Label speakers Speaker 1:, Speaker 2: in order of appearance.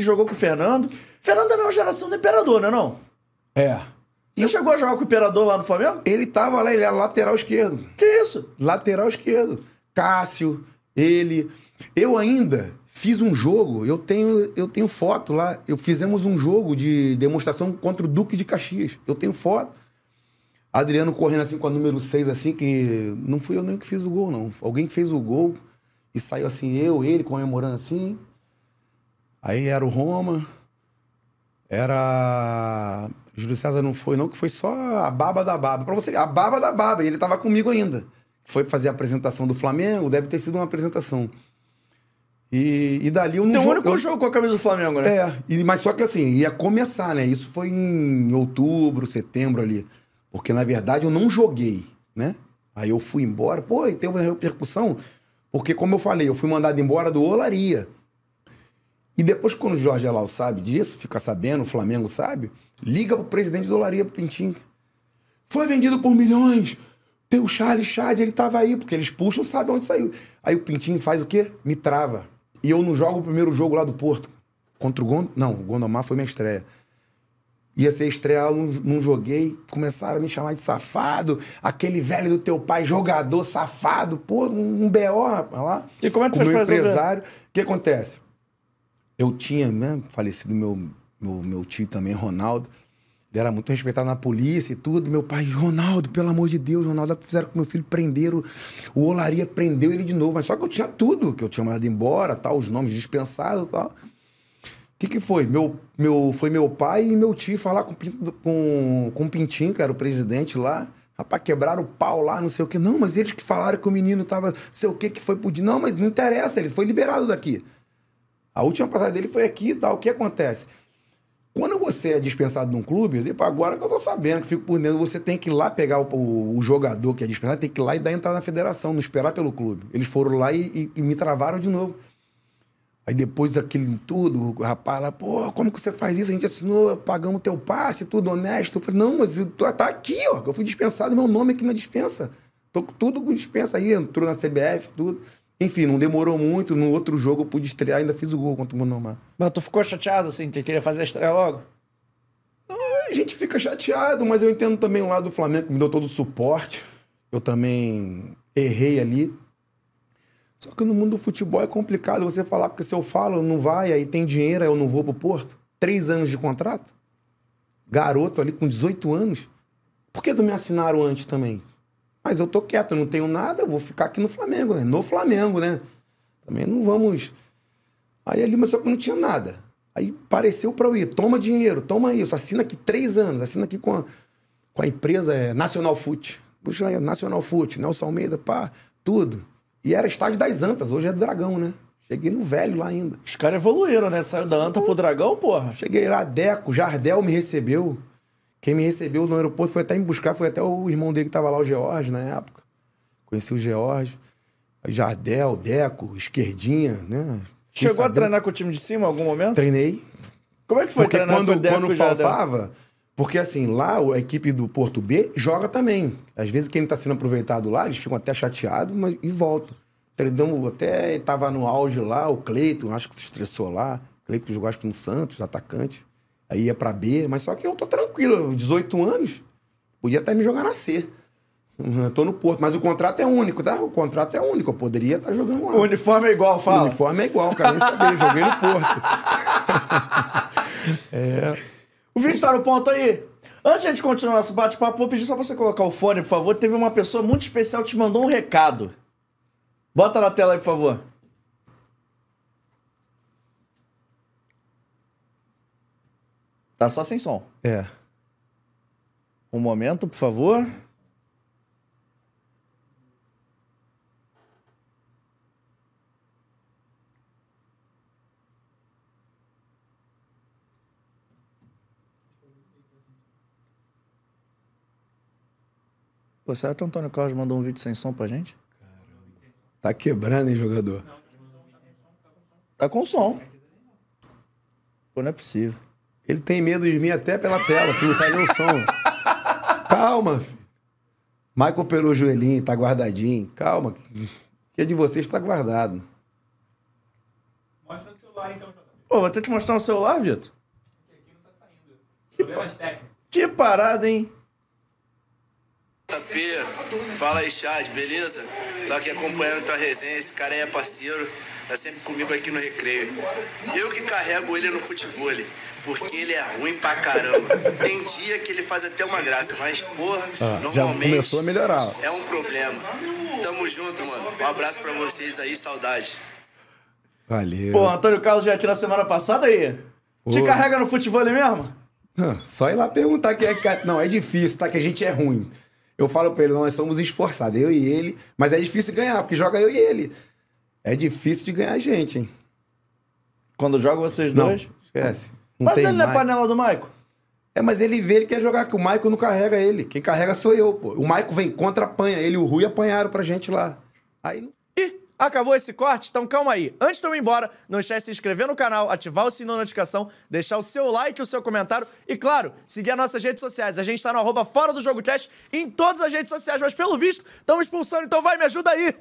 Speaker 1: jogou com o Fernando. Fernando também é uma geração do Imperador, né não? É. Você e... chegou a jogar com o Imperador lá no Flamengo? Ele tava lá, ele era lateral esquerdo. Que isso? Lateral esquerdo. Cássio, ele. Eu ainda fiz um jogo, eu tenho, eu tenho foto lá. Eu fizemos um jogo de demonstração contra o Duque de Caxias. Eu tenho foto. Adriano correndo assim com a número 6, assim, que não fui eu nem que fiz o gol, não. Alguém fez o gol e saiu assim, eu, ele comemorando assim. Aí era o Roma, era. Júlio César não foi, não, que foi só a baba da baba. Pra você, a baba da baba, e ele tava comigo ainda. Foi fazer a apresentação do Flamengo, deve ter sido uma apresentação. E, e dali eu não Então, o único eu... jogo com a camisa do Flamengo, né? É, e, mas só que assim, ia começar, né? Isso foi em outubro, setembro ali. Porque na verdade eu não joguei, né? Aí eu fui embora, pô, e teve uma repercussão, porque como eu falei, eu fui mandado embora do Olaria. E depois, quando o Jorge Alau sabe disso, fica sabendo, o Flamengo sabe, liga pro presidente do Olaria, pro Pintinho. Foi vendido por milhões. Tem o Charles Chad, ele tava aí, porque eles puxam, sabe onde saiu. Aí o Pintinho faz o quê? Me trava. E eu não jogo o primeiro jogo lá do Porto. Contra o Gondomar. Não, o Gondomar foi minha estreia. Ia ser estreia, não, não joguei. Começaram a me chamar de safado. Aquele velho do teu pai, jogador safado. Pô, um, B.O., rapaz, lá. E como é que faz isso? O empresário. O que acontece? eu tinha, né, falecido meu, meu, meu tio também, Ronaldo, ele era muito respeitado na polícia e tudo. Meu pai, Ronaldo, pelo amor de Deus, Ronaldo, fizeram com meu filho, prenderam. O Olaria prendeu ele de novo. Mas só que eu tinha tudo, que eu tinha mandado embora, tal, os nomes dispensados tal. O que, que foi? Meu, meu, foi meu pai e meu tio falar com, com, com o Pintinho, que era o presidente lá. Rapaz, quebraram o pau lá, não sei o quê. Não, mas eles que falaram que o menino tava, não sei o quê, que foi pro... Não, mas não interessa, ele foi liberado daqui. A última passagem dele foi aqui e tal. O que acontece? Quando você é dispensado de um clube, tipo, agora que eu tô sabendo, que fico por dentro, você tem que ir lá pegar o, o, o, jogador que é dispensado, tem que ir lá e dar entrada na federação, não esperar pelo clube. Eles foram lá e, e, e me travaram de novo. Aí depois daquele tudo, o rapaz lá, pô, como que você faz isso? A gente assinou, pagamos teu passe, tudo honesto. Eu falei, não, mas tá aqui, ó, eu fui dispensado, meu nome aqui na dispensa. Tô com tudo com dispensa aí, entrou na CBF, tudo. Enfim, não demorou muito. No outro jogo eu pude estrear, ainda fiz o gol contra o Monomar. Mas tu ficou chateado, assim, que queria fazer a estreia logo? a gente fica chateado, mas eu entendo também o lado do Flamengo, que me deu todo o suporte. Eu também errei ali. Só que no mundo do futebol é complicado você falar, porque se eu falo, não vai, aí tem dinheiro, aí eu não vou pro Porto. Três anos de contrato. Garoto ali com 18 anos. Por que não me assinaram antes também? Mas eu tô quieto, eu não tenho nada, eu vou ficar aqui no Flamengo, né? No Flamengo, né? Também não vamos. Aí ali, mas só que não tinha nada. Aí pareceu para eu ir, toma dinheiro, toma isso, assina aqui três anos, assina aqui com a, com a empresa é, Nacional Foot Puxa, é Nacional Foot, Nelson Almeida, pá, tudo. E era estádio das Antas, hoje é do Dragão, né? Cheguei no velho lá ainda. Os caras evoluíram, né? Saiu da Anta pro Dragão, porra. Cheguei lá, Deco, Jardel me recebeu. Quem me recebeu no aeroporto foi até me buscar, foi até o irmão dele que estava lá, o George, né, na época. Conheci o George, Jardel, Deco, Esquerdinha, né? Chegou a treinar com o time de cima em algum momento? Treinei. Como é que foi porque treinar quando, com o Deco quando faltava, Jardel? porque assim, lá a equipe do Porto B joga também. Às vezes quem está sendo aproveitado lá, eles ficam até chateados mas, e voltam. Treinamos até, estava no auge lá, o Cleiton, acho que se estressou lá. Cleiton que jogou acho que no Santos, atacante. Aí ia pra B, mas só que eu tô tranquilo, 18 anos, podia até me jogar na C. Uhum, tô no Porto, mas o contrato é único, tá? O contrato é único, eu poderia estar tá jogando lá. O uniforme é igual, fala. O uniforme é igual, cara, nem sabia, joguei no Porto. é. O vídeo tá no ponto aí. Antes de a gente continuar nosso bate-papo, vou pedir só pra você colocar o fone, por favor. Teve uma pessoa muito especial que te mandou um recado. Bota na tela aí, por favor. Tá só sem som. É. Um momento, por favor. Pô, será que o Antônio Carlos mandou um vídeo sem som pra gente? Caramba. Tá quebrando, hein, jogador? tá com som. Pô, não é possível. Ele tem medo de mim até pela tela, que não sai nem o som. Calma, filho. Michael operou o joelhinho, tá guardadinho. Calma, que é de vocês tá guardado. Mostra o celular então, Pô, vou ter que mostrar o celular, Vitor? Aqui não tá saindo. Que, tá pa... que parada, hein? Fala aí, Chad, beleza? Tô aqui acompanhando tua resenha, esse cara aí é parceiro. Tá sempre comigo aqui no recreio. Eu que carrego ele no futebol, porque ele é ruim pra caramba. Tem dia que ele faz até uma graça, mas, porra, ah, normalmente. Já começou a melhorar. É um problema. Tamo junto, mano. Um abraço pra vocês aí, saudade. Valeu. Pô, Antônio Carlos já aqui na semana passada aí. Te carrega no futebol mesmo? Ah, só ir lá perguntar que é. Não, é difícil, tá? Que a gente é ruim. Eu falo pra ele, nós somos esforçados, eu e ele, mas é difícil ganhar, porque joga eu e ele. É difícil de ganhar gente, hein? Quando joga vocês não. dois, esquece. Não mas ele na é panela do Maico? É, mas ele vê, ele quer jogar, que o Maico não carrega ele. Quem carrega sou eu, pô. O Maico vem contra, apanha. Ele e o Rui apanharam pra gente lá. Aí Ih, acabou esse corte? Então calma aí. Antes de eu ir embora, não esquece de se inscrever no canal, ativar o sininho da notificação, deixar o seu like, o seu comentário e, claro, seguir as nossas redes sociais. A gente tá no arroba fora do jogo cast em todas as redes sociais, mas pelo visto, estamos expulsando, então vai, me ajuda aí!